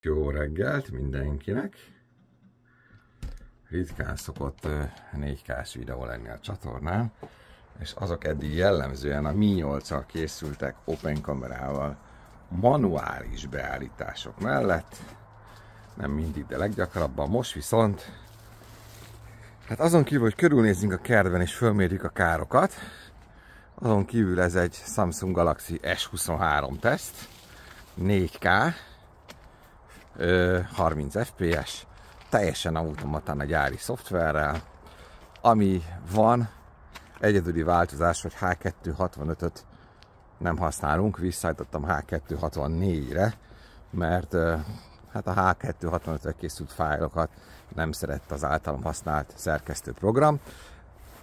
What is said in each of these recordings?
Jó reggelt mindenkinek! Ritkán szokott 4 k videó lenni a csatornán, és azok eddig jellemzően a Mi 8 készültek open kamerával manuális beállítások mellett, nem mindig, de leggyakrabban. Most viszont, hát azon kívül, hogy körülnézzünk a kertben és fölmérjük a károkat, azon kívül ez egy Samsung Galaxy S23 teszt, 4K, 30 FPS, teljesen automatán a gyári szoftverrel, ami van, egyedüli változás, hogy H265-öt nem használunk, visszajtottam H264-re, mert hát a H265-re készült fájlokat nem szerett az általam használt szerkesztőprogram,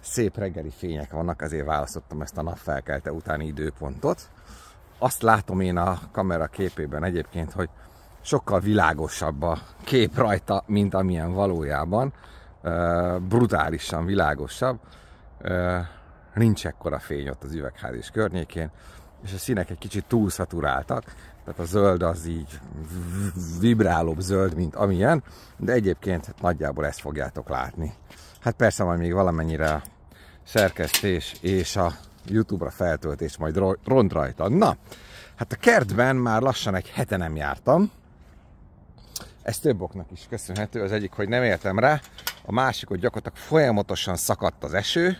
szép reggeli fények vannak, ezért választottam ezt a napfelkelte utáni időpontot. Azt látom én a kamera képében egyébként, hogy sokkal világosabb a kép rajta, mint amilyen valójában. Brutálisan világosabb. Nincs ekkora fény ott az üvegházis környékén, és a színek egy kicsit túlszaturáltak, tehát a zöld az így vibrálóbb zöld, mint amilyen, de egyébként nagyjából ezt fogjátok látni. Hát persze majd még valamennyire szerkesztés és a YouTube-ra feltöltés majd rond rajta. Na, hát a kertben már lassan egy hete nem jártam. Ez több oknak is köszönhető. Az egyik, hogy nem éltem rá, a másik, hogy gyakorlatilag folyamatosan szakadt az eső,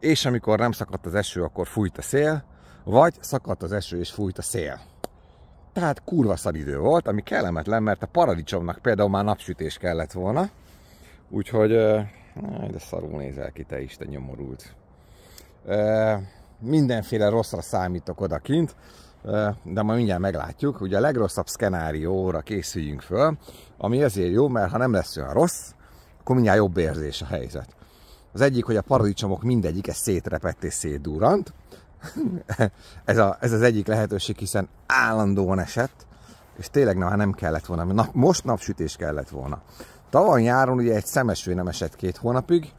és amikor nem szakadt az eső, akkor fújt a szél, vagy szakadt az eső és fújt a szél. Tehát kurva szar idő volt, ami kellemetlen, mert a paradicsomnak például már napsütés kellett volna, úgyhogy de szarul nézel ki te is, te nyomorult. E, mindenféle rosszra számítok odakint, de ma mindjárt meglátjuk. Ugye a legrosszabb szkenárióra készüljünk föl, ami ezért jó, mert ha nem lesz olyan rossz, akkor mindjárt jobb érzés a helyzet. Az egyik, hogy a paradicsomok mindegyike szétrepett és szétdurant. ez, a, ez az egyik lehetőség, hiszen állandóan esett, és tényleg na, nem kellett volna, nap, most napsütés kellett volna. Tavaly nyáron ugye egy szemesvő nem esett két hónapig,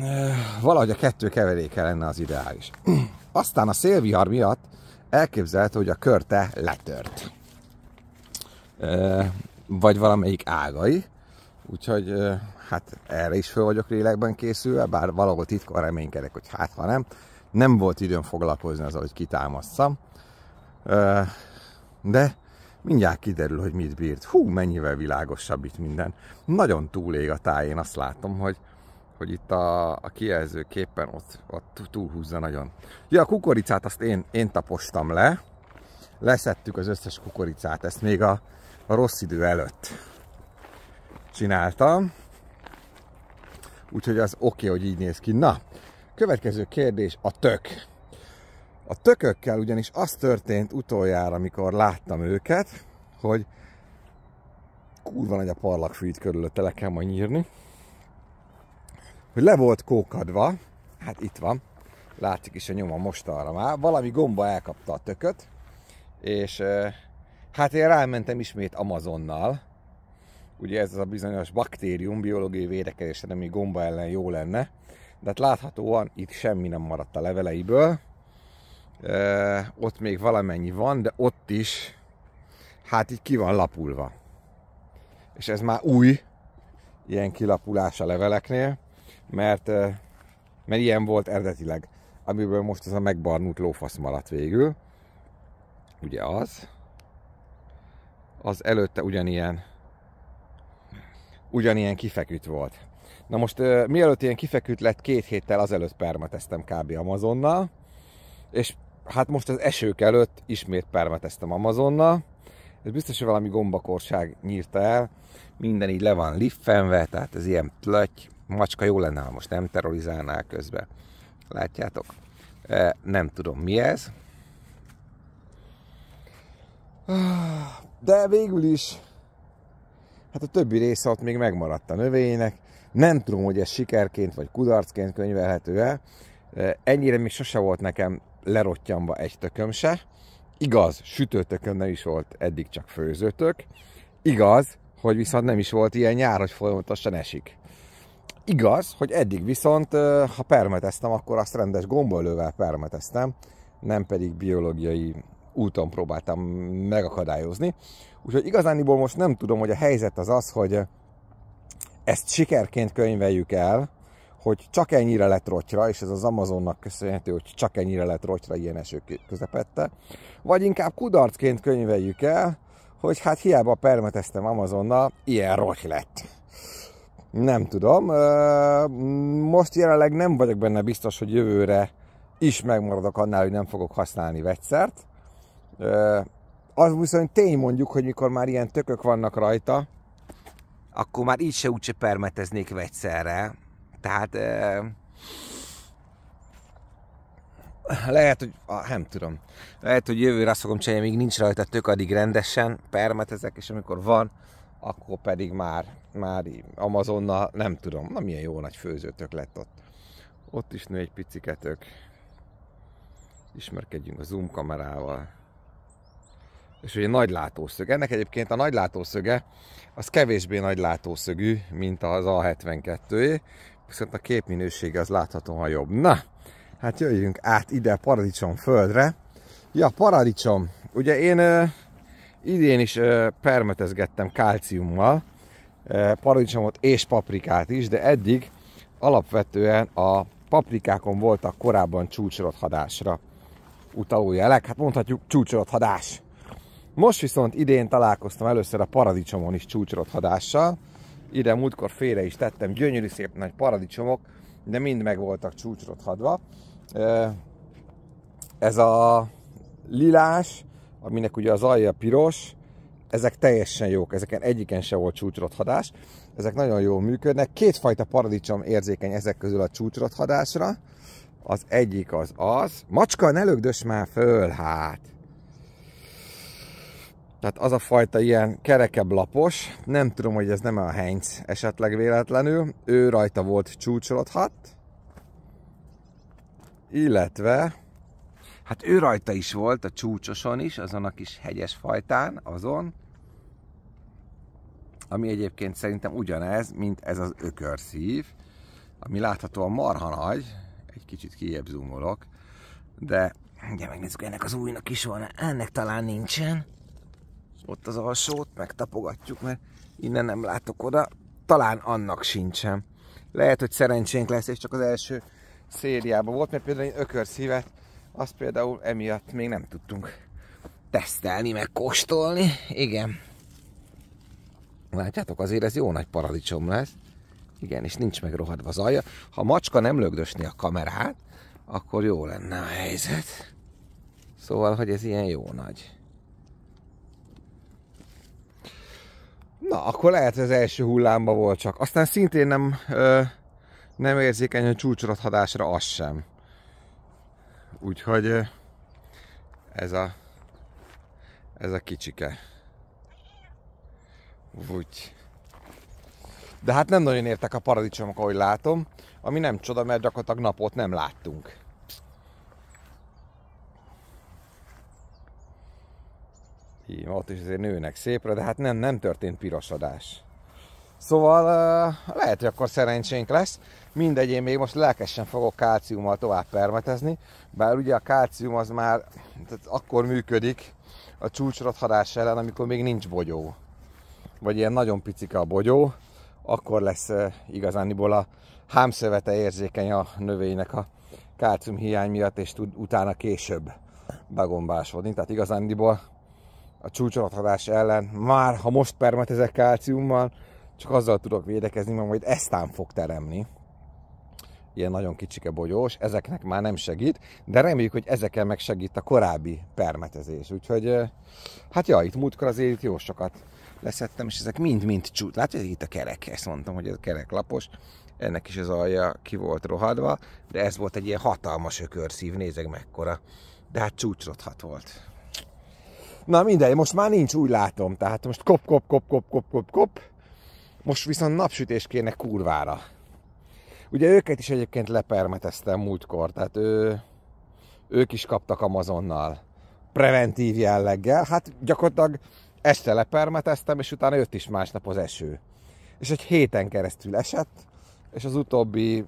eh, valahogy a kettő keveréke lenne az ideális. Aztán a szélvihar miatt elképzelhető, hogy a körte letört. Eh, vagy valamelyik ágai, úgyhogy eh, hát erre is föl vagyok lélekben készülve, bár valahol titkon reménykedek, hogy hát ha nem. Nem volt időm foglalkozni azzal, hogy kitámasztam. De mindjárt kiderül, hogy mit bírt. Hú, mennyivel világosabb itt minden. Nagyon túlég a táj, én azt látom, hogy, hogy itt a, a kijelző képen ott, ott túlhúzza nagyon. Ja, a kukoricát azt én, én tapostam le, leszettük az összes kukoricát, ezt még a, a rossz idő előtt csináltam. Úgyhogy az oké, okay, hogy így néz ki. Na, következő kérdés a tök. A tökökkel ugyanis az történt utoljára, amikor láttam őket, hogy kurva nagy a parlagfűt körülötte, le kell majd nyírni, hogy le volt kókadva, hát itt van, látszik is a nyoma arra már, valami gomba elkapta a tököt, és hát én rámentem ismét Amazonnal, ugye ez az a bizonyos baktérium biológiai védekezésre, ami gomba ellen jó lenne, de hát láthatóan itt semmi nem maradt a leveleiből, ott még valamennyi van, de ott is hát így ki van lapulva. És ez már új, ilyen kilapulás a leveleknél, mert, mert ilyen volt eredetileg, amiből most ez a megbarnult lófasz maradt végül. Ugye az. Az előtte ugyanilyen ugyanilyen kifeküdt volt. Na most mielőtt ilyen kifeküdt lett, két héttel azelőtt permeteztem kb. Amazonnal, és hát most az esők előtt ismét permeteztem Amazonnal, ez biztos, hogy valami gombakorság nyírta el, minden így le van liffenve, tehát ez ilyen plöty, macska jó lenne, ha most nem terrorizálnál közben. Látjátok? E, nem tudom mi ez. De végül is, hát a többi része ott még megmaradt a növénynek. Nem tudom, hogy ez sikerként vagy kudarcként könyvelhető-e. E, ennyire még sose volt nekem lerottyanva egy tököm se. Igaz, sütőtököm nem is volt eddig csak főzőtök. Igaz, hogy viszont nem is volt ilyen nyár, hogy folyamatosan esik. Igaz, hogy eddig viszont, ha permeteztem, akkor azt rendes gombolővel permeteztem, nem pedig biológiai úton próbáltam megakadályozni. Úgyhogy igazániból most nem tudom, hogy a helyzet az az, hogy ezt sikerként könyveljük el, hogy csak ennyire lett rotyra, és ez az Amazonnak köszönhető, hogy csak ennyire lett rotyra ilyen eső közepette, vagy inkább kudarcként könyveljük el, hogy hát hiába permeteztem Amazonnal, ilyen roty lett. Nem tudom, most jelenleg nem vagyok benne biztos, hogy jövőre is megmaradok annál, hogy nem fogok használni vegyszert. Az viszont tény mondjuk, hogy mikor már ilyen tökök vannak rajta, akkor már így se úgyse permeteznék vegyszerre, tehát eh, lehet, hogy ah, nem tudom. Lehet, hogy jövőre azt fogom csinálni, még nincs rajta tök, addig rendesen permetezek, és amikor van, akkor pedig már, már Amazonnal nem tudom. Na milyen jó nagy főzőtök lett ott. Ott is nő egy piciketök. Ismerkedjünk a zoom kamerával. És ugye nagy látószög. Ennek egyébként a nagy látószöge az kevésbé nagy látószögű, mint az A72-é, viszont a képminősége az láthatóan jobb. Na, hát jöjjünk át ide paradicsom földre. Ja, paradicsom. Ugye én ö, idén is ö, permetezgettem kálciummal, ö, paradicsomot és paprikát is, de eddig alapvetően a paprikákon voltak korábban csúcsorodhadásra utaló jelek, hát mondhatjuk csúcsorodhadás. Most viszont idén találkoztam először a paradicsomon is csúcsorodhadással, ide múltkor félre is tettem, gyönyörű szép nagy paradicsomok, de mind meg voltak csúcsrothadva. Ez a lilás, aminek ugye az alja piros, ezek teljesen jók, ezeken egyiken se volt csúcsrothadás, ezek nagyon jól működnek. Kétfajta paradicsom érzékeny ezek közül a csúcsrothadásra. Az egyik az az, macska, ne lögdös már föl, hát! Tehát az a fajta ilyen kerekebb lapos, nem tudom, hogy ez nem a Heinz esetleg véletlenül, ő rajta volt csúcsolódhat, illetve Hát ő rajta is volt, a csúcsoson is, azon a kis hegyes fajtán, azon, ami egyébként szerintem ugyanez, mint ez az ökörszív, ami láthatóan marha nagy, egy kicsit kiebb zoomolok, de ugye megnézzük, ennek az újnak is van, ennek talán nincsen. Ott az alsót megtapogatjuk, mert innen nem látok oda. Talán annak sincsen. Lehet, hogy szerencsénk lesz, és csak az első szériában volt, mert például ökörszívet, azt például emiatt még nem tudtunk tesztelni, meg kóstolni. Igen. Látjátok, azért ez jó nagy paradicsom lesz. Igen, és nincs meg rohadva az alja. Ha a macska nem lögdösni a kamerát, akkor jó lenne a helyzet. Szóval, hogy ez ilyen jó nagy. Na, akkor lehet, hogy az első hullámba volt csak. Aztán szintén nem, ö, nem érzékeny a csúcsorodhatásra az sem. Úgyhogy ö, ez a ez a kicsike. Úgy. De hát nem nagyon értek a paradicsomok, ahogy látom, ami nem csoda, mert gyakorlatilag napot nem láttunk. Íme, ott is azért nőnek szépre, de hát nem, nem történt pirosodás. Szóval lehet, hogy akkor szerencsénk lesz. Mindegy, én még most lelkesen fogok kálciummal tovább permetezni, bár ugye a kálcium az már tehát akkor működik a csúcsrothadás ellen, amikor még nincs bogyó. Vagy ilyen nagyon picike a bogyó, akkor lesz igazániból a hámszövete érzékeny a növénynek a kálcium hiány miatt, és tud utána később begombásodni. Tehát igazániból a csúcsolathatás ellen, már ha most permetezek kálciummal, csak azzal tudok védekezni, mert majd eztán fog teremni. Ilyen nagyon kicsike bogyós, ezeknek már nem segít, de reméljük, hogy ezeken meg segít a korábbi permetezés. Úgyhogy, hát ja, itt múltkor azért itt jó sokat leszettem, és ezek mind-mind csúcs. Látod, itt a kerek, ezt mondtam, hogy ez lapos. ennek is az alja ki volt rohadva, de ez volt egy ilyen hatalmas ökörszív, nézzek mekkora, de hát csúcsrothat volt. Na mindegy, most már nincs, úgy látom. Tehát most kop, kop, kop, kop, kop, kop, kop. Most viszont napsütés kéne kurvára. Ugye őket is egyébként lepermeteztem múltkor, tehát ő, ők is kaptak Amazonnal. Preventív jelleggel, hát gyakorlatilag este lepermeteztem, és utána jött is másnap az eső. És egy héten keresztül esett, és az utóbbi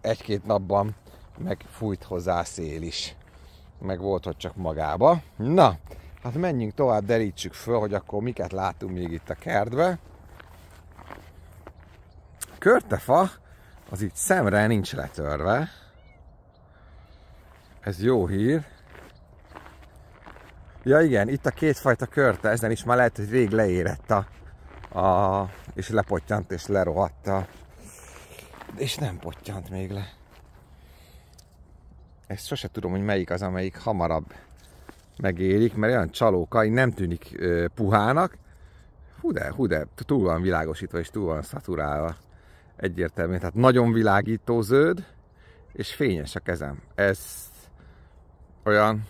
egy-két napban meg fújt hozzá szél is. Meg volt, hogy csak magába. Na, Hát menjünk tovább, derítsük föl, hogy akkor miket látunk még itt a kertbe. Körtefa, az itt szemre nincs letörve. Ez jó hír. Ja igen, itt a kétfajta körte, ezen is már lehet, hogy rég leérett a, a és lepottyant és lerohatta. És nem pottyant még le. Ezt sose tudom, hogy melyik az, amelyik hamarabb megérik, mert olyan csalókai nem tűnik ö, puhának, hú de, hú de, túl van világosítva és túl van szaturálva. Egyértelműen, tehát nagyon világító zöld, és fényes a kezem. Ez olyan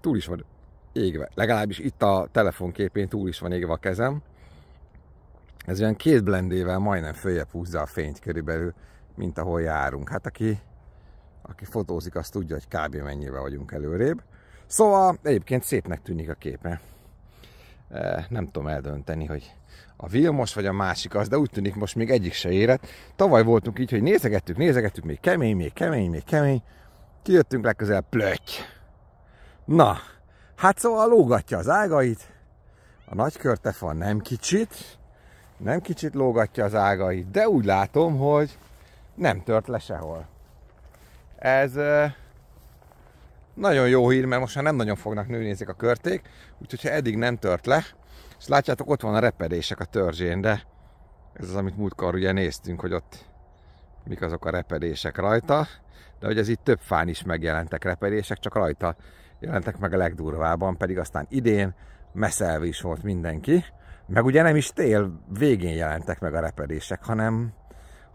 túl is van égve. Legalábbis itt a telefonképén túl is van égve a kezem. Ez olyan két blendével majdnem följebb húzza a fényt körülbelül, mint ahol járunk. Hát aki aki fotózik, azt tudja, hogy kb. mennyivel vagyunk előrébb. Szóval egyébként szépnek tűnik a képe. E, nem tudom eldönteni, hogy a Vilmos vagy a másik az, de úgy tűnik most még egyik se érett. Tavaly voltunk így, hogy nézegettük, nézegettük, még kemény, még kemény, még kemény. Kijöttünk legközelebb, plöty. Na, hát szóval lógatja az ágait, a van, nem kicsit, nem kicsit lógatja az ágait, de úgy látom, hogy nem tört le sehol. Ez nagyon jó hír, mert most már nem nagyon fognak nőni ezek a körték, úgyhogy ha eddig nem tört le, és látjátok, ott van a repedések a törzsén, de ez az, amit múltkor ugye néztünk, hogy ott mik azok a repedések rajta, de hogy ez itt több fán is megjelentek repedések, csak rajta jelentek meg a legdurvábban, pedig aztán idén meszelve is volt mindenki, meg ugye nem is tél végén jelentek meg a repedések, hanem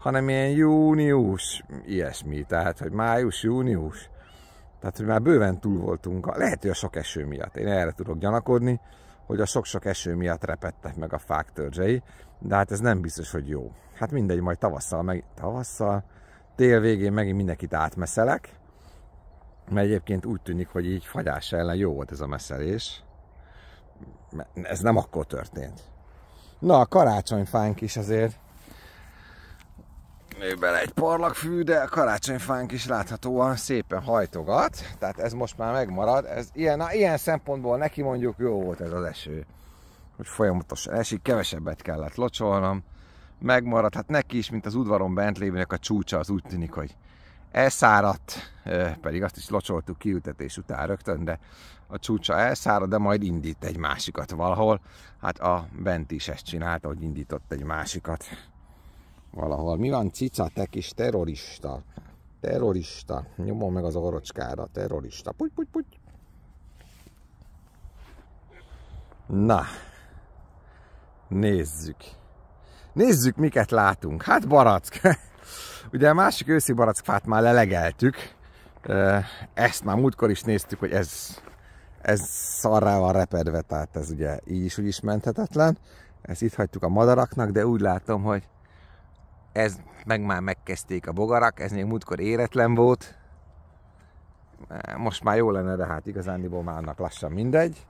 hanem ilyen június, ilyesmi, tehát, hogy május, június. Tehát, hogy már bőven túl voltunk, lehet, hogy a sok eső miatt. Én erre tudok gyanakodni, hogy a sok-sok eső miatt repettek meg a fák törzsei, de hát ez nem biztos, hogy jó. Hát mindegy, majd tavasszal, meg tavasszal, tél végén megint mindenkit átmeszelek, mert egyébként úgy tűnik, hogy így fagyás ellen jó volt ez a meszelés. Ez nem akkor történt. Na, a karácsonyfánk is azért nő bele egy parlagfű, de a karácsonyfánk is láthatóan szépen hajtogat, tehát ez most már megmarad. Ez ilyen, na, ilyen szempontból neki mondjuk jó volt ez az eső, hogy folyamatosan esik, kevesebbet kellett locsolnom, megmaradt, hát neki is, mint az udvaron bent lévőnek a csúcsa, az úgy tűnik, hogy elszáradt, pedig azt is locsoltuk kiültetés után rögtön, de a csúcsa elszáradt, de majd indít egy másikat valahol. Hát a bent is ezt csinálta, hogy indított egy másikat valahol. Mi van, cica, te kis terrorista? Terrorista. Nyomom meg az orrocskára. Terrorista. Puty, puty, puty. Na, nézzük. Nézzük, miket látunk. Hát barack. Ugye a másik őszi barackfát már lelegeltük. Ezt már múltkor is néztük, hogy ez, ez szarrá van repedve, tehát ez ugye így is úgy is menthetetlen. Ezt itt hagytuk a madaraknak, de úgy látom, hogy ez meg már megkezdték a bogarak, ez még múltkor éretlen volt. Most már jó lenne, de hát igazándiból annak lassan mindegy.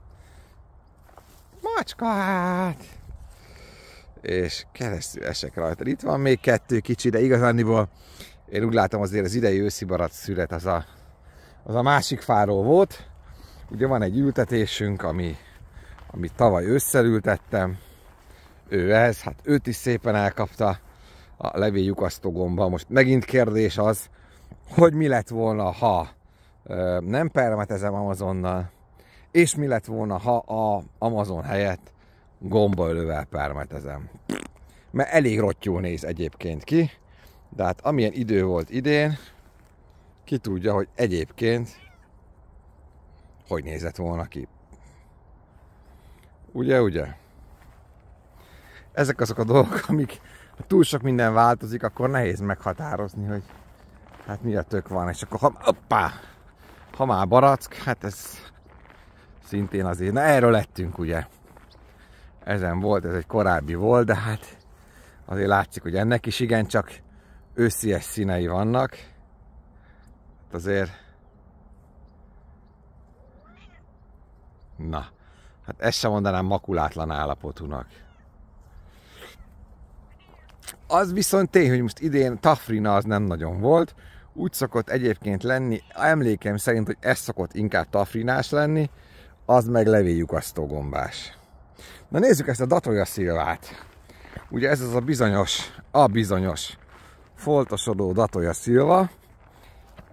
Macskát! És keresztül esek rajta. Itt van még kettő kicsi, de igazándiból én úgy látom azért az idei őszi barat szület az a, az a másik fáról volt. Ugye van egy ültetésünk, ami, ami tavaly összelültettem. Ő ez, hát őt is szépen elkapta a levéljukasztó gomba. Most megint kérdés az, hogy mi lett volna, ha nem permetezem Amazonnal, és mi lett volna, ha a Amazon helyett gombaölővel permetezem. Mert elég rottyul néz egyébként ki, de hát amilyen idő volt idén, ki tudja, hogy egyébként hogy nézett volna ki. Ugye, ugye? Ezek azok a dolgok, amik ha túl sok minden változik, akkor nehéz meghatározni, hogy hát mi a tök van, és akkor ha, oppá, ha már barack, hát ez szintén azért, na erről lettünk ugye. Ezen volt, ez egy korábbi volt, de hát azért látszik, hogy ennek is igencsak őszies színei vannak. Hát azért Na, hát ezt sem mondanám makulátlan állapotúnak. Az viszont tény, hogy most idén Tafrina az nem nagyon volt, úgy szokott egyébként lenni, emlékeim szerint, hogy ez szokott inkább tafrinás lenni, az meg levélyukasztó gombás. Na nézzük ezt a Datoja szilvát. Ugye ez az a bizonyos, a bizonyos foltosodó Datoja szilva,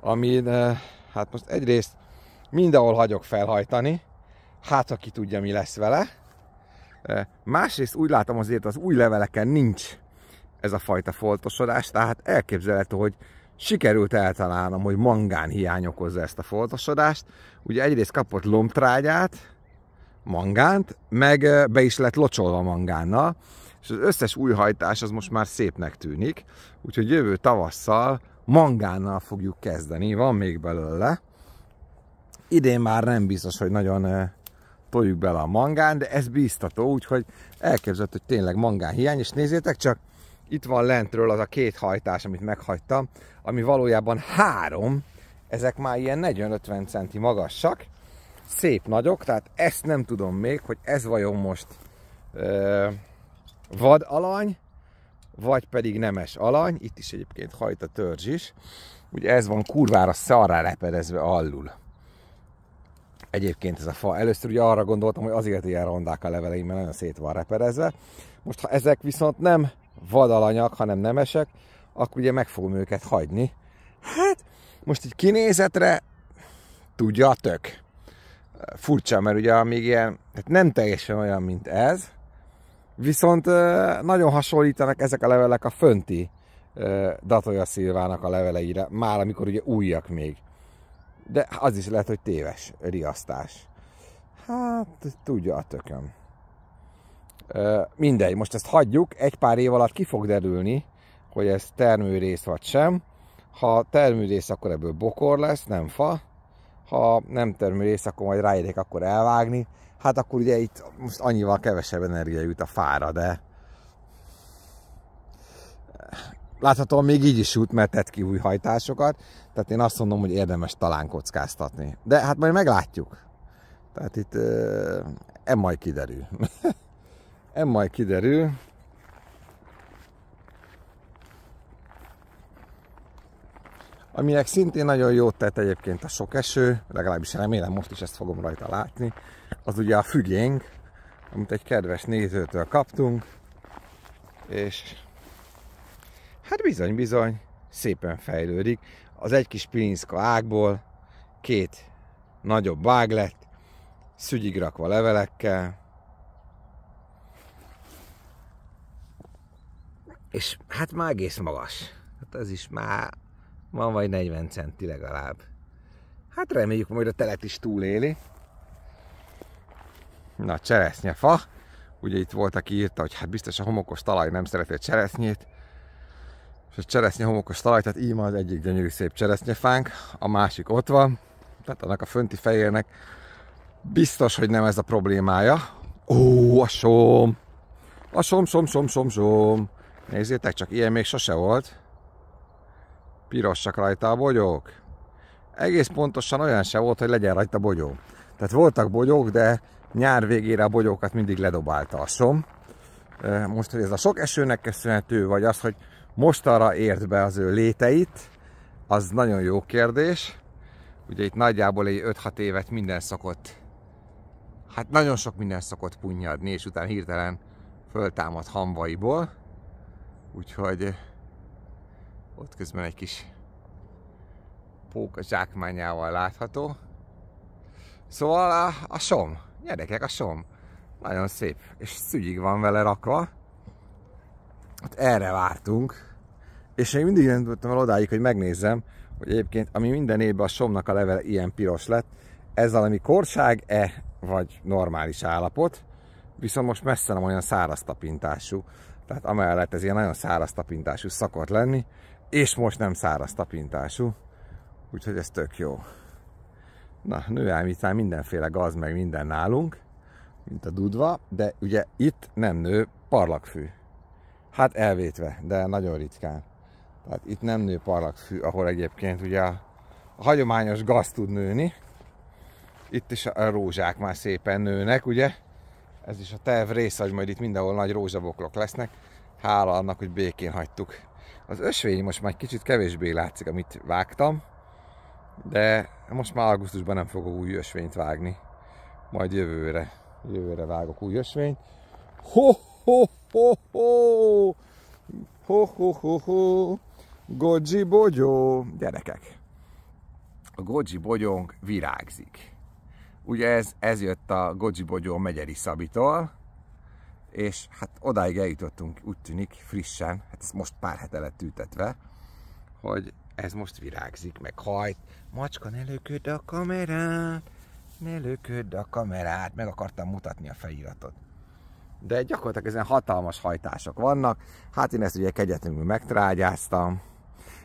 amin eh, hát most egyrészt mindenhol hagyok felhajtani, hát aki tudja mi lesz vele. Eh, másrészt úgy látom azért az új leveleken nincs ez a fajta foltosodás, tehát elképzelhető, hogy sikerült eltalálnom, hogy mangán hiány okozza ezt a foltosodást. Ugye egyrészt kapott lomtrágyát, mangánt, meg be is lett locsolva mangánnal, és az összes új hajtás az most már szépnek tűnik, úgyhogy jövő tavasszal mangánnal fogjuk kezdeni, van még belőle. Idén már nem biztos, hogy nagyon toljuk bele a mangán, de ez bíztató, úgyhogy elképzelhető, hogy tényleg mangán hiány, és nézzétek csak, itt van lentről az a két hajtás, amit meghagytam, ami valójában három, ezek már ilyen 40-50 centi magasak, szép nagyok, tehát ezt nem tudom még, hogy ez vajon most ö, vad alany, vagy pedig nemes alany, itt is egyébként hajt a törzs is, ugye ez van kurvára szarra lepedezve alul. Egyébként ez a fa. Először ugye arra gondoltam, hogy azért ilyen rondák a leveleim, mert nagyon szét van repedezve. Most ha ezek viszont nem vadalanyag, hanem nemesek, akkor ugye meg fogom őket hagyni. Hát, most így kinézetre tudja a tök. Furcsa, mert ugye amíg ilyen, hát nem teljesen olyan, mint ez, viszont nagyon hasonlítanak ezek a levelek a fönti Datoja Szilvának a leveleire, már amikor ugye újak még. De az is lehet, hogy téves riasztás. Hát, tudja a tököm. Mindegy, most ezt hagyjuk, egy pár év alatt ki fog derülni, hogy ez termőrész vagy sem. Ha termőrész, akkor ebből bokor lesz, nem fa. Ha nem termőrész, akkor majd ráérek akkor elvágni. Hát akkor ugye itt most annyival kevesebb energia jut a fára, de láthatóan még így is jut, mert tett ki új hajtásokat, tehát én azt mondom, hogy érdemes talán kockáztatni. De hát majd meglátjuk. Tehát itt Ez majd kiderül. em majd kiderül. Aminek szintén nagyon jót tett egyébként a sok eső, legalábbis remélem most is ezt fogom rajta látni, az ugye a fügyénk, amit egy kedves nézőtől kaptunk, és hát bizony-bizony szépen fejlődik. Az egy kis pilinszka ágból két nagyobb ág lett, szügyig rakva levelekkel, és hát már egész magas. Hát az is már van vagy 40 centi legalább. Hát reméljük majd a telet is túléli. Na, cseresznye fa, Ugye itt volt, aki írta, hogy hát biztos a homokos talaj nem szereti a cseresznyét. És a cseresznye homokos talaj, tehát így az egyik gyönyörű szép cseresznyefánk, a másik ott van. Tehát annak a fönti fejérnek biztos, hogy nem ez a problémája. Ó, a som! A som, som, som, som, som! Nézzétek csak, ilyen még sose volt. Pirosak rajta a bogyók. Egész pontosan olyan se volt, hogy legyen rajta bogyó. Tehát voltak bogyók, de nyár végére a bogyókat mindig ledobálta a som. Most, hogy ez a sok esőnek köszönhető, vagy az, hogy mostanra ért be az ő léteit, az nagyon jó kérdés. Ugye itt nagyjából egy 5-6 évet minden szokott, hát nagyon sok minden szokott punyadni, és utána hirtelen föltámad hamvaiból. Úgyhogy eh, ott közben egy kis pók a zsákmányával látható. Szóval a, a som, gyerekek, a som. Nagyon szép, és szügyig van vele rakva. Hát erre vártunk, és én mindig nem tudtam el odáig, hogy megnézzem, hogy egyébként, ami minden évben a somnak a levele ilyen piros lett, ez valami korság-e, vagy normális állapot, viszont most messze nem olyan száraz tapintású. Tehát amellett ez ilyen nagyon száraz tapintású szakott lenni, és most nem száraz tapintású, úgyhogy ez tök jó. Na, nőámítán mindenféle gaz meg minden nálunk, mint a dudva, de ugye itt nem nő parlagfű. Hát elvétve, de nagyon ritkán. Tehát itt nem nő parlagfű, ahol egyébként ugye a hagyományos gaz tud nőni. Itt is a rózsák már szépen nőnek, ugye? ez is a terv része, hogy majd itt mindenhol nagy rózsaboklok lesznek. Hála annak, hogy békén hagytuk. Az ösvény most már egy kicsit kevésbé látszik, amit vágtam, de most már augusztusban nem fogok új ösvényt vágni. Majd jövőre, jövőre vágok új ösvényt. Ho, ho, ho, ho! Ho, ho, ho, ho! goji bogyó! Gyerekek! A goji bogyónk virágzik. Ugye ez, ez jött a Godzsi Bogyó Megyeri Szabitól, és hát odáig eljutottunk, úgy tűnik, frissen, hát ez most pár hete lett ültetve, hogy ez most virágzik, meg hajt. Macska, ne lököd a kamerát, ne lököd a kamerát, meg akartam mutatni a feliratot. De gyakorlatilag ezen hatalmas hajtások vannak, hát én ezt ugye kegyetlenül megtrágyáztam.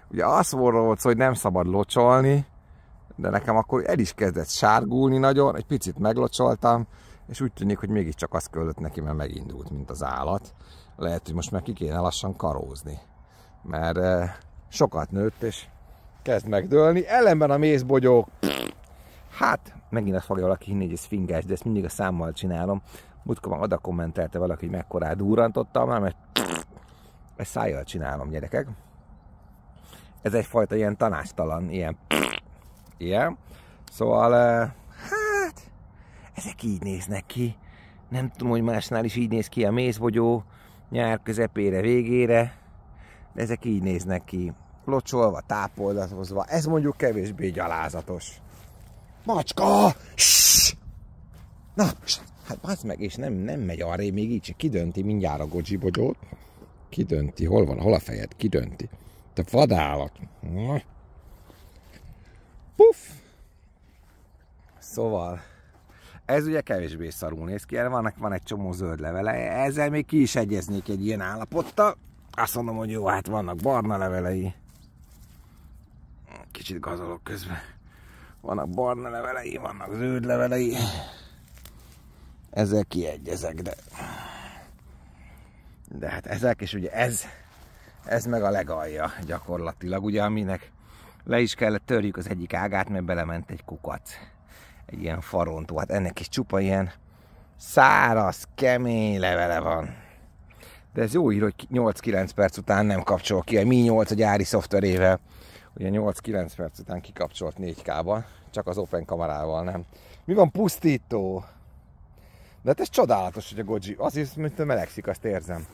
Ugye az volt, hogy nem szabad locsolni, de nekem akkor el is kezdett sárgulni nagyon, egy picit meglocsoltam, és úgy tűnik, hogy mégiscsak az köldött neki, mert megindult, mint az állat. Lehet, hogy most már ki kéne lassan karózni, mert eh, sokat nőtt, és kezd megdőlni. Ellenben a mézbogyók, hát megint azt fogja valaki hinni, hogy ez fingás, de ezt mindig a számmal csinálom. Múltkor oda kommentelte valaki, hogy mekkorá durrantottam, mert ezt szájjal csinálom, gyerekek. Ez egyfajta ilyen tanástalan, ilyen ilyen. Szóval, eh, hát, ezek így néznek ki. Nem tudom, hogy másnál is így néz ki a mézbogyó nyár közepére, végére, de ezek így néznek ki. Locsolva, tápoldatozva, ez mondjuk kevésbé gyalázatos. Macska! Ssss! Na, hát bazd meg, és nem, nem megy arra, még így csak kidönti mindjárt a gocsi bogyót. Kidönti, hol van, hol a fejed, kidönti. Te vadállat! Szóval, ez ugye kevésbé szarul néz ki, erre van, van egy csomó zöld levele, ezzel még ki is egyeznék egy ilyen állapottal. Azt mondom, hogy jó, hát vannak barna levelei. Kicsit gazolok közben. Vannak barna levelei, vannak zöld levelei. Ezzel kiegyezek, de... De hát ezek, és ugye ez, ez meg a legalja gyakorlatilag, ugye aminek le is kellett törjük az egyik ágát, mert belement egy kukac egy ilyen farontó. Hát ennek is csupa ilyen száraz, kemény levele van. De ez jó ír, hogy 8-9 perc után nem kapcsol ki. A Mi 8 a gyári szoftverével, ugye 8-9 perc után kikapcsolt 4K-ba, csak az open kamerával nem. Mi van pusztító? De hát ez csodálatos, hogy a Goji, az is, mint melegszik, azt érzem.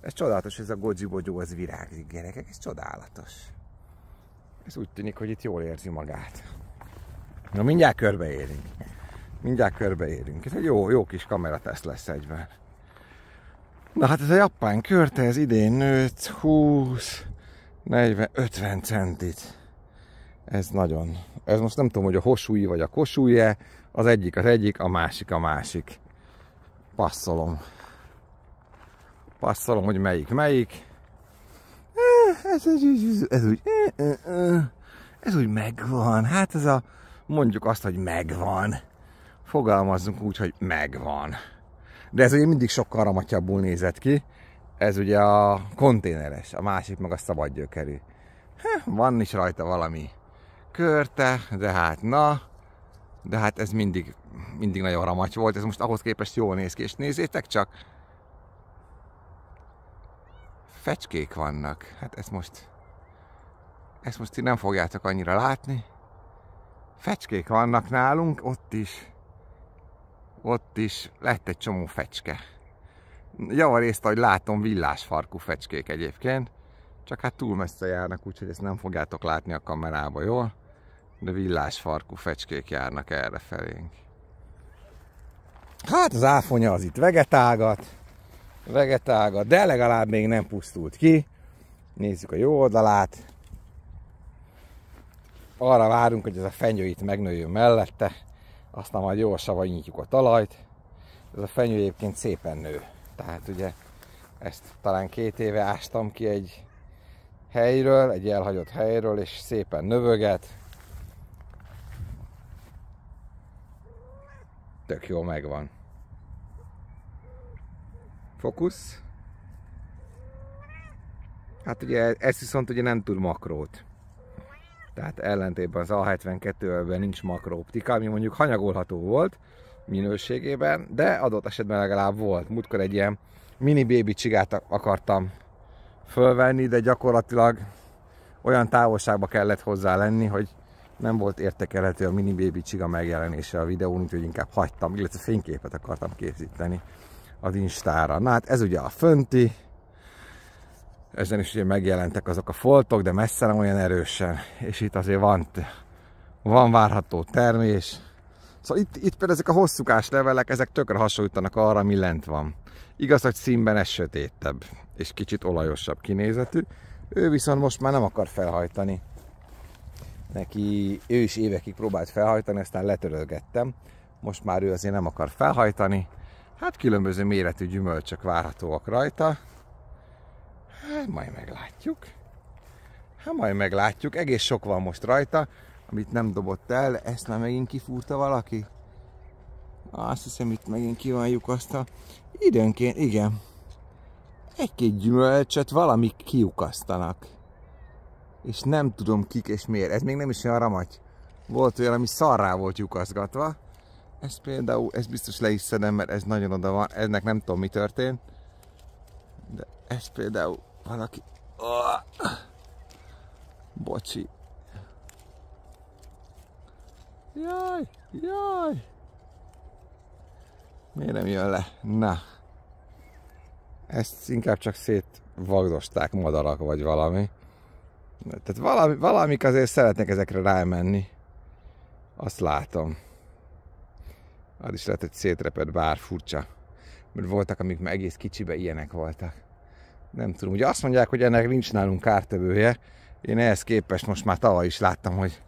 Ez csodálatos, ez a Goji bogyó, az virágzik, gyerekek, ez csodálatos. Ez úgy tűnik, hogy itt jól érzi magát. Na mindjárt körbeérünk. Mindjárt körbeérünk. Ez egy jó, jó kis kamerateszt lesz egyben. Na hát ez a japán körte, ez idén nőtt 20, 40, 50 centit. Ez nagyon. Ez most nem tudom, hogy a hosúi vagy a kosúje, az egyik az egyik, a másik a másik. Passzolom. Passzolom, hogy melyik melyik. Ez, eh, ez, ez, ez, ez úgy, eh, eh, ez úgy megvan. Hát ez a mondjuk azt, hogy megvan. Fogalmazzunk úgy, hogy megvan. De ez ugye mindig sokkal ramatyabbul nézett ki. Ez ugye a konténeres, a másik meg a gyökerű. Van is rajta valami körte, de hát na, de hát ez mindig, mindig nagyon ramacs volt, ez most ahhoz képest jól néz ki, és nézzétek csak, fecskék vannak, hát ezt most, ezt most ti nem fogjátok annyira látni, Fecskék vannak nálunk, ott is. Ott is lett egy csomó fecske. Javarészt, ahogy látom, villásfarkú fecskék egyébként. Csak hát túl messze járnak, úgyhogy ezt nem fogjátok látni a kamerába, jól? De villásfarkú fecskék járnak erre felénk. Hát az áfonya az itt vegetágat, vegetágat, de legalább még nem pusztult ki. Nézzük a jó oldalát arra várunk, hogy ez a fenyő itt megnőjön mellette, aztán majd jól savanyítjuk a talajt. Ez a fenyő egyébként szépen nő. Tehát ugye ezt talán két éve ástam ki egy helyről, egy elhagyott helyről, és szépen növöget. Tök jó megvan. Fokusz. Hát ugye ez viszont ugye nem tud makrót tehát ellentétben az A72-ben nincs makrooptika, ami mondjuk hanyagolható volt minőségében, de adott esetben legalább volt. Múltkor egy ilyen mini baby csigát akartam fölvenni, de gyakorlatilag olyan távolságba kellett hozzá lenni, hogy nem volt értekelhető a mini baby csiga megjelenése a videón, úgyhogy inkább hagytam, illetve fényképet akartam készíteni az Instára. Na hát ez ugye a fönti, ezen is ugye megjelentek azok a foltok, de messze nem olyan erősen. És itt azért van, van várható termés. Szóval itt, itt például ezek a hosszúkás levelek, ezek tökre hasonlítanak arra, mi lent van. Igaz, hogy színben ez sötétebb, és kicsit olajosabb kinézetű. Ő viszont most már nem akar felhajtani. Neki ő is évekig próbált felhajtani, aztán letörölgettem. Most már ő azért nem akar felhajtani. Hát különböző méretű gyümölcsök várhatóak rajta. Hát majd meglátjuk. Hát majd meglátjuk, egész sok van most rajta, amit nem dobott el, ezt már megint kifúrta valaki. Azt hiszem itt megint kívánjuk azt a időnként, igen. Egy-két gyümölcsöt valamik kiukasztanak. És nem tudom kik és miért. Ez még nem is olyan ramagy. Volt olyan, ami szarrá volt lyukaszgatva. Ez például, ez biztos le is szedem, mert ez nagyon oda van. Ennek nem tudom mi történt. De ez például van aki... Oh. Bocsi. Jaj, jaj. Miért nem jön le? Na. Ezt inkább csak vagdosták madarak vagy valami. Tehát valami, valamik azért szeretnek ezekre rámenni. Azt látom. Az is lehet, hogy szétrepett bár furcsa. Mert voltak, amik meg egész kicsibe ilyenek voltak nem tudom, ugye azt mondják, hogy ennek nincs nálunk kártevője, én ehhez képest most már tavaly is láttam, hogy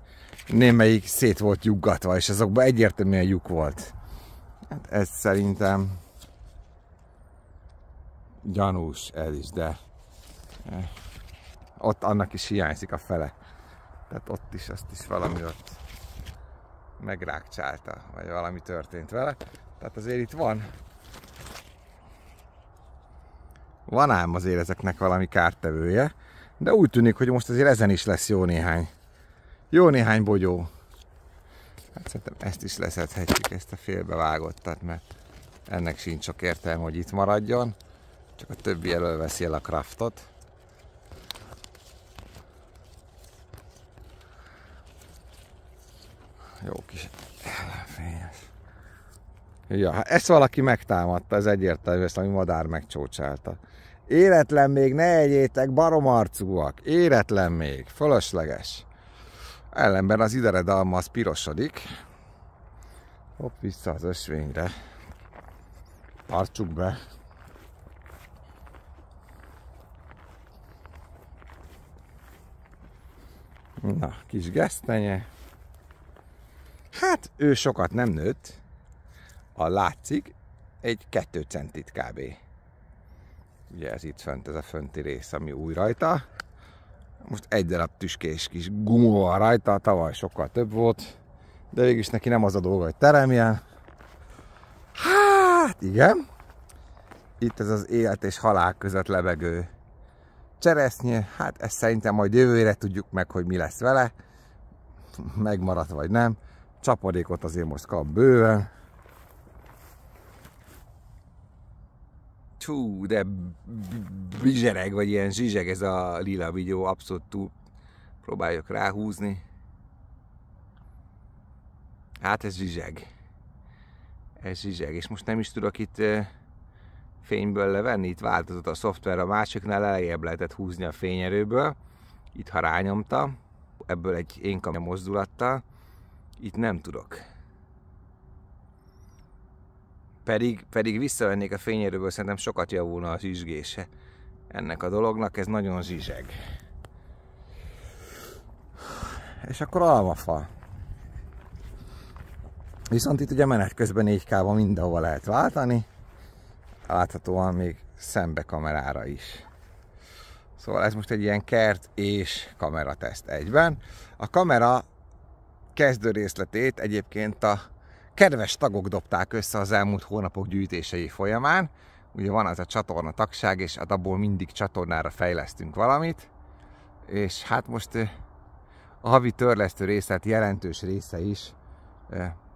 némelyik szét volt juggatva, és azokban egyértelműen lyuk volt. Hát ez szerintem gyanús el is, de eh, ott annak is hiányzik a fele. Tehát ott is, azt is valami ott megrákcsálta, vagy valami történt vele. Tehát azért itt van van ám azért ezeknek valami kártevője, de úgy tűnik, hogy most azért ezen is lesz jó néhány. Jó néhány bogyó. Hát szerintem ezt is leszedhetjük, ezt a félbevágottat, mert ennek sincs sok értelme, hogy itt maradjon. Csak a többi elől veszi el a kraftot. Ja, hát ezt valaki megtámadta, ez egyértelmű, ezt ami madár megcsócsálta. Éretlen még, ne egyétek, baromarcúak, éretlen még, fölösleges. Ellenben az ideredalma az pirosodik. Hopp, vissza az ösvényre. Tartsuk be. Na, kis gesztenye. Hát, ő sokat nem nőtt, a látszik, egy 2 centit kb. Ugye ez itt fönt, ez a fönti rész, ami új rajta. Most egy darab tüskés kis gumó van rajta, tavaly sokkal több volt, de végülis neki nem az a dolga, hogy teremjen. Hát igen, itt ez az élet és halál között lebegő cseresznye, hát ezt szerintem majd jövőre tudjuk meg, hogy mi lesz vele, megmaradt vagy nem, csapadékot azért most kap bőven, hú, de bizsereg, vagy ilyen zsizseg ez a lila vigyó, abszolút túl próbáljuk ráhúzni. Hát ez zsizseg. Ez zsizseg, és most nem is tudok itt fényből levenni, itt változott a szoftver, a másiknál lejjebb lehetett húzni a fényerőből, itt ha rányomta, ebből egy én mozdulatta, itt nem tudok. Pedig, pedig visszavennék a fényéről, szerintem sokat javulna az zsizsgése ennek a dolognak, ez nagyon zsizseg. És akkor almafa. Viszont itt ugye menet közben 4 k mindenhova lehet váltani, láthatóan még szembe kamerára is. Szóval ez most egy ilyen kert és kamerateszt egyben. A kamera kezdő részletét egyébként a kedves tagok dobták össze az elmúlt hónapok gyűjtései folyamán. Ugye van az a csatorna tagság, és hát abból mindig csatornára fejlesztünk valamit. És hát most a havi törlesztő részlet jelentős része is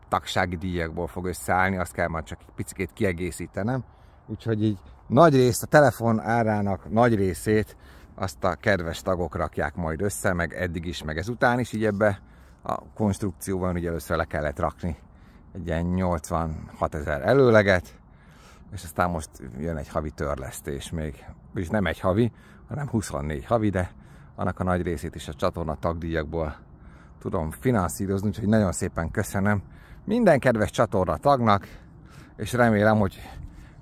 tagsági díjakból fog összeállni, azt kell már csak egy picit kiegészítenem. Úgyhogy így nagy részt, a telefon árának nagy részét azt a kedves tagok rakják majd össze, meg eddig is, meg ezután is, így ebbe a konstrukcióban ugye először le kellett rakni egy ilyen 86 ezer előleget, és aztán most jön egy havi törlesztés még. És nem egy havi, hanem 24 havi, de annak a nagy részét is a csatorna tagdíjakból tudom finanszírozni, úgyhogy nagyon szépen köszönöm minden kedves csatorna tagnak, és remélem, hogy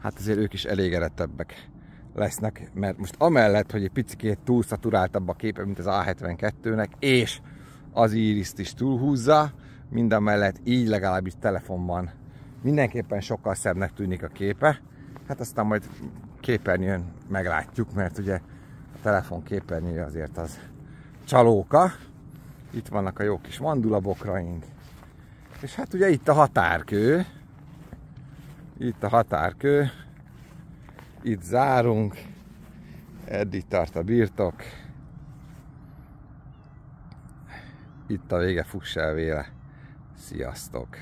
hát azért ők is elégedettebbek lesznek, mert most amellett, hogy egy picit túlszaturáltabb a képe, mint az A72-nek, és az íriszt is túlhúzza, minden mellett így legalábbis telefonban mindenképpen sokkal szebbnek tűnik a képe. Hát aztán majd képernyőn meglátjuk, mert ugye a telefon képernyő azért az csalóka. Itt vannak a jó kis mandulabokraink. És hát ugye itt a határkő. Itt a határkő. Itt zárunk. Eddig tart a birtok. Itt a vége, fuss el véle. Sziasztok!